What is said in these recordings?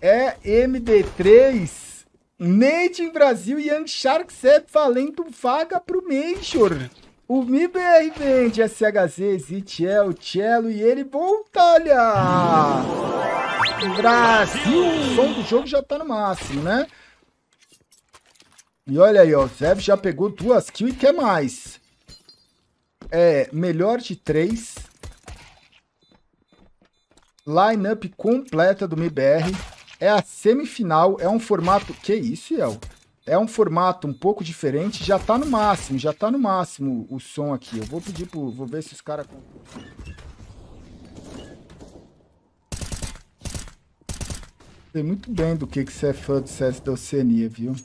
é MD3, em Brasil e Young Shark Sep valendo vaga pro Major. O MIBR vende SHZ, Zitiel, Cello e ele volta, olha! Brasil! O som do jogo já tá no máximo, né? E olha aí, ó, o Zeb já pegou duas kills e quer mais. É, melhor de três. Lineup completa do MIBR é a semifinal, é um formato. Que isso, El? É um formato um pouco diferente, já tá no máximo, já tá no máximo o som aqui. Eu vou pedir pro. Vou ver se os caras. Sei muito bem do que, que você é fã do CS da Oceania, viu?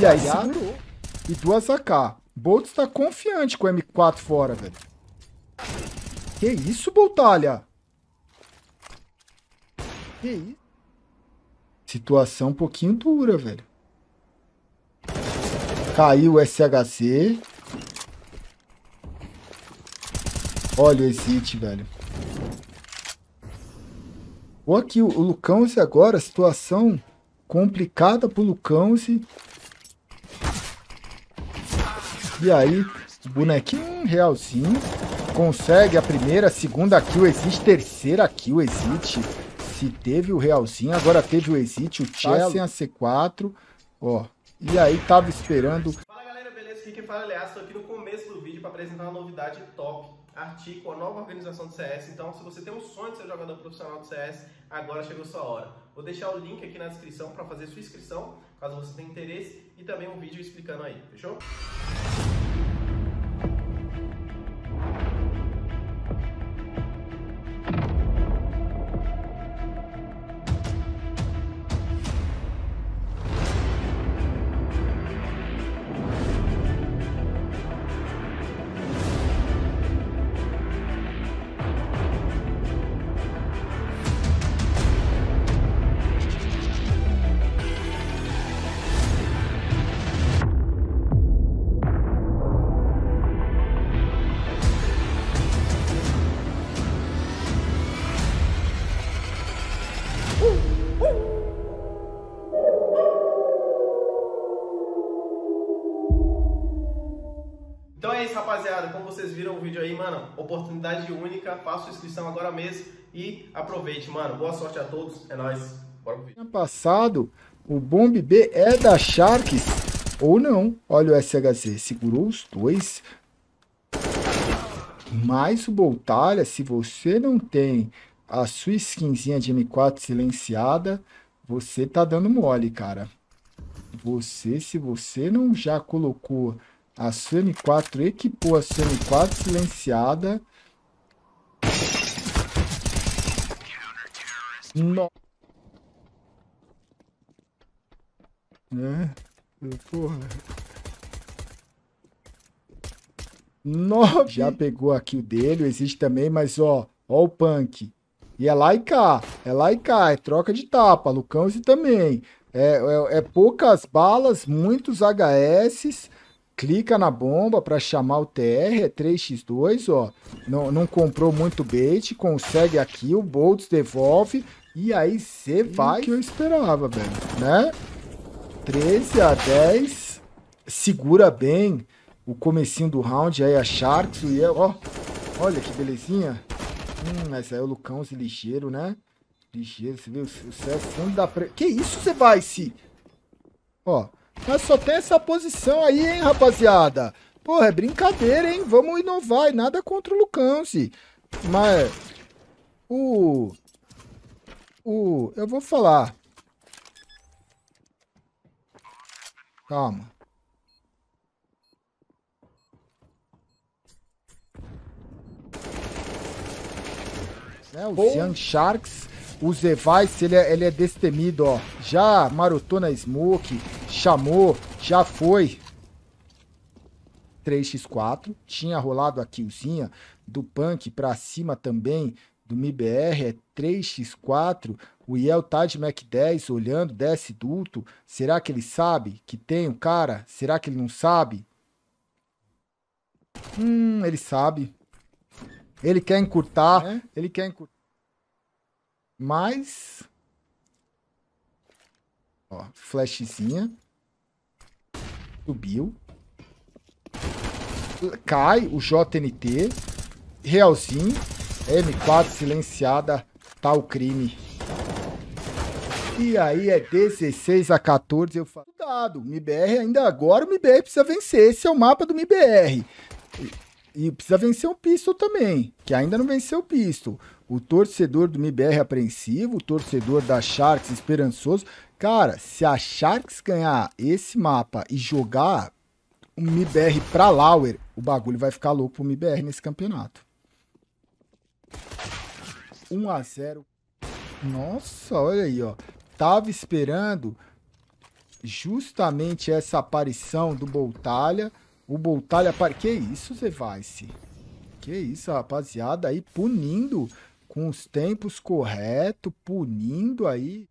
E aí, a... E duas AK. Bolt tá confiante com o M4 fora, velho. Que isso, Boltalha? Que isso? Situação um pouquinho dura, velho. Caiu o SHC. Olha o exit, velho. Ou aqui o, o agora, situação complicada pro Lucão E aí, bonequinho hum, realzinho. Consegue a primeira, a segunda kill, existe terceira kill, existe se teve o Realzinho, agora teve o Exit, o Chelsea, a C4, ó. E aí tava esperando... Fala galera, beleza? Aqui quem fala é aliás, estou aqui no começo do vídeo para apresentar uma novidade top. Artigo, a nova organização do CS. Então, se você tem um sonho de ser jogador profissional do CS, agora chegou sua hora. Vou deixar o link aqui na descrição para fazer sua inscrição, caso você tenha interesse, e também um vídeo explicando aí, fechou? oportunidade única, faça sua inscrição agora mesmo e aproveite, mano. Boa sorte a todos, é nóis. Bora pro vídeo. Ano passado, o Bomb B é da Sharks ou não. Olha o SHZ, segurou os dois. Mas o Boltalha, se você não tem a sua skinzinha de M4 silenciada, você tá dando mole, cara. Você, se você não já colocou a CM4 equipou a CM4 silenciada. Nossa. É. Porra. Né? Nove. Já pegou aqui o dele, existe também, mas ó, ó o punk. E é lá e cá, é lá e cá, é troca de tapa, Lucão e também. É, é, é poucas balas, muitos HS clica na bomba para chamar o TR, é 3x2, ó. Não, não comprou muito bait, consegue aqui, o Boltz devolve. E aí você vai... que eu esperava, velho, né? 13 a 10, segura bem o comecinho do round, aí a Sharks, o eu ó. Olha que belezinha. Hum, mas aí o Lucão, se ligeiro, né? Ligeiro, você viu? O CS dá pra... Que isso você vai, se... Ó, mas só tem essa posição aí, hein, rapaziada? Porra, é brincadeira, hein? Vamos inovar. E nada contra o Lucãozi. Mas... O... O... Eu vou falar. Calma. Né, o Cian Sharks, o Zevice, ele, é, ele é destemido, ó. Já marotou na Smoke, chamou, já foi. 3x4, tinha rolado a killzinha do Punk pra cima também do MIBR, é 3x4, o Yel tá de Mac 10 olhando, desce duto, será que ele sabe que tem o cara? Será que ele não sabe? Hum, ele sabe. Ele quer encurtar, é? ele quer encurtar. Mas... Ó, flashzinha. Subiu. Cai o JNT. Realzinho. M4 silenciada. Tá o crime. E aí é 16 a 14, eu falo. Dado, MIBR ainda agora, o MIBR precisa vencer. Esse é o mapa do MIBR. E precisa vencer o Pistol Pisto também, que ainda não venceu o Pisto. O torcedor do MBR apreensivo, o torcedor da Sharks esperançoso. Cara, se a Sharks ganhar esse mapa e jogar o MBR pra Lauer, o bagulho vai ficar louco pro MBR nesse campeonato. 1 a 0 Nossa, olha aí, ó. Tava esperando justamente essa aparição do Boltalha o Boltalha... Par... Que isso, Zevice? Que isso, rapaziada aí punindo com os tempos corretos, punindo aí.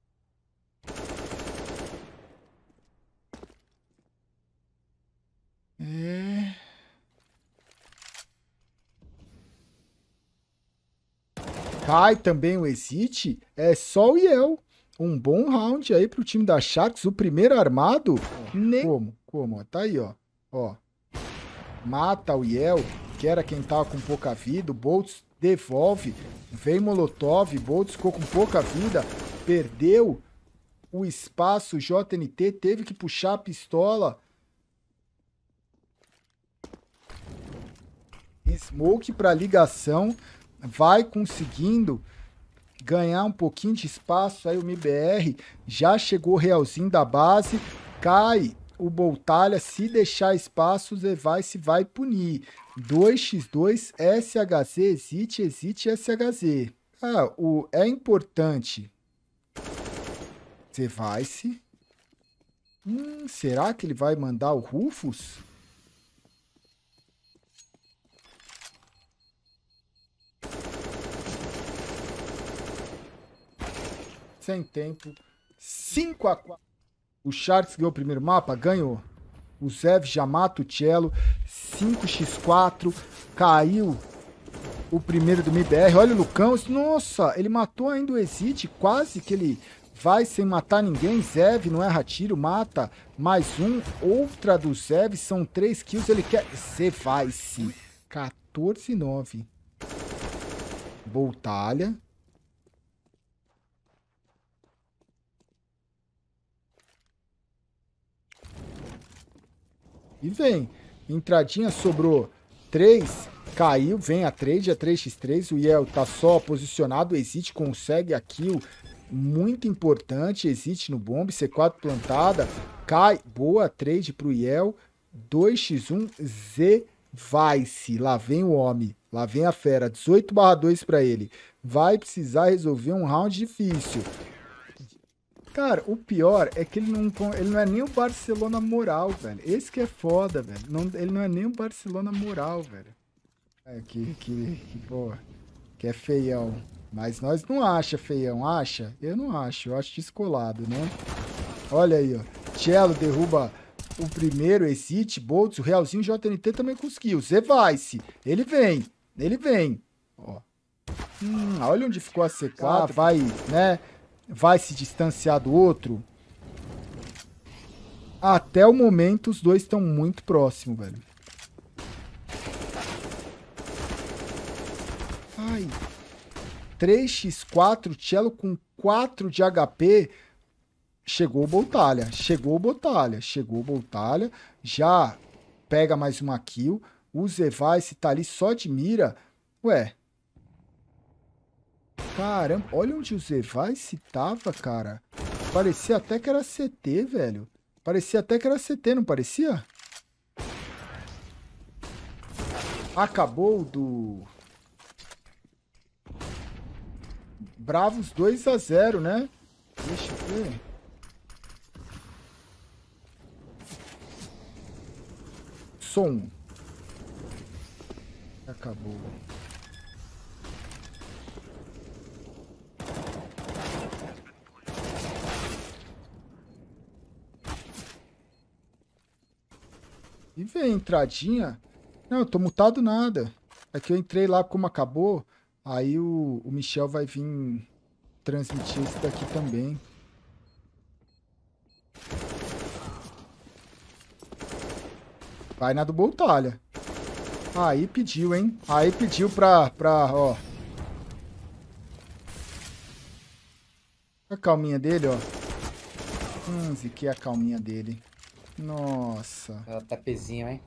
É... Cai também o Exit, é só o Yel. Um bom round aí pro time da Sharks, o primeiro armado. Nem... Como? Como? Tá aí, ó. Ó, mata o Yel, que era quem tava com pouca vida, o Boltz devolve, vem Molotov, Boltz ficou com pouca vida, perdeu o espaço, o JNT teve que puxar a pistola. Smoke para ligação, vai conseguindo ganhar um pouquinho de espaço. Aí o MBR já chegou realzinho da base, cai o Boltalha, se deixar espaço, o é, Zevice vai punir. 2x2 SHZ, existe, existe SHZ. Ah, o, é importante. Zevice. Hum, será que ele vai mandar o Rufus? Sem tempo. 5 a 4. O Sharks ganhou o primeiro mapa? Ganhou. O Zev já mata o Cello. 5x4. Caiu o primeiro do MBR. Olha o Lucão. Nossa, ele matou ainda o Exit. Quase que ele vai sem matar ninguém. Zev não erra tiro, mata mais um. Outra do Zev, são 3 kills. Ele quer. Zevice. 14-9. Voltalha. e vem. Entradinha sobrou 3, caiu, vem a trade, a 3x3, o Yel tá só posicionado, Exit consegue a kill, muito importante, Exit no bomb, C4 plantada, cai, boa trade pro Yel, 2x1, Z vai lá vem o homem, lá vem a fera, 18 2 para ele, vai precisar resolver um round difícil, Cara, o pior é que ele não, ele não é nem o Barcelona moral, velho. Esse que é foda, velho. Não, ele não é nem o Barcelona moral, velho. É, que, que, que, pô, que é feião. Mas nós não acha feião, acha? Eu não acho, eu acho descolado, né? Olha aí, ó. Cello derruba o primeiro, Exit, Bolts, Boltz, o Realzinho, o JNT também conseguiu. Zé Vice, ele vem, ele vem. Ó. Hum, olha onde ficou a C4, vai, né? vai se distanciar do outro. Até o momento, os dois estão muito próximos, velho. Ai. 3x4, Cello com 4 de HP. Chegou o Boltalha, chegou o Boltalha, chegou o Boltalha. Já pega mais uma kill. O Zevice tá ali só de mira. Ué, Caramba, olha onde o vai se tava, cara. Parecia até que era CT, velho. Parecia até que era CT, não parecia? Acabou do... Bravos 2 a 0 né? Deixa eu ver... Som. Acabou, ver a entradinha. Não, eu tô mutado nada. É que eu entrei lá como acabou. Aí o, o Michel vai vir transmitir isso daqui também. Vai na do Boltalha. Aí pediu, hein? Aí pediu pra, pra, ó. A calminha dele, ó. 15, que é a calminha dele. Nossa. Ela tá pezinho, hein?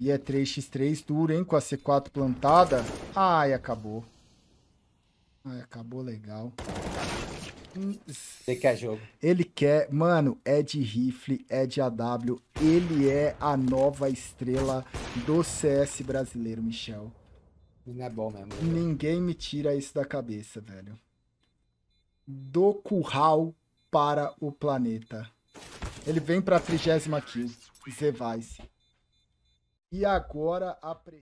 E é 3x3 duro, hein? Com a C4 plantada. Ai, acabou. Ai, acabou legal. Ele quer é jogo. Ele quer, mano, é de rifle, é de AW. Ele é a nova estrela do CS brasileiro, Michel. Não é bom mesmo. Ninguém me tira isso da cabeça, velho. Do curral para o planeta. Ele vem para a trigésima kill. Zevais. E agora a...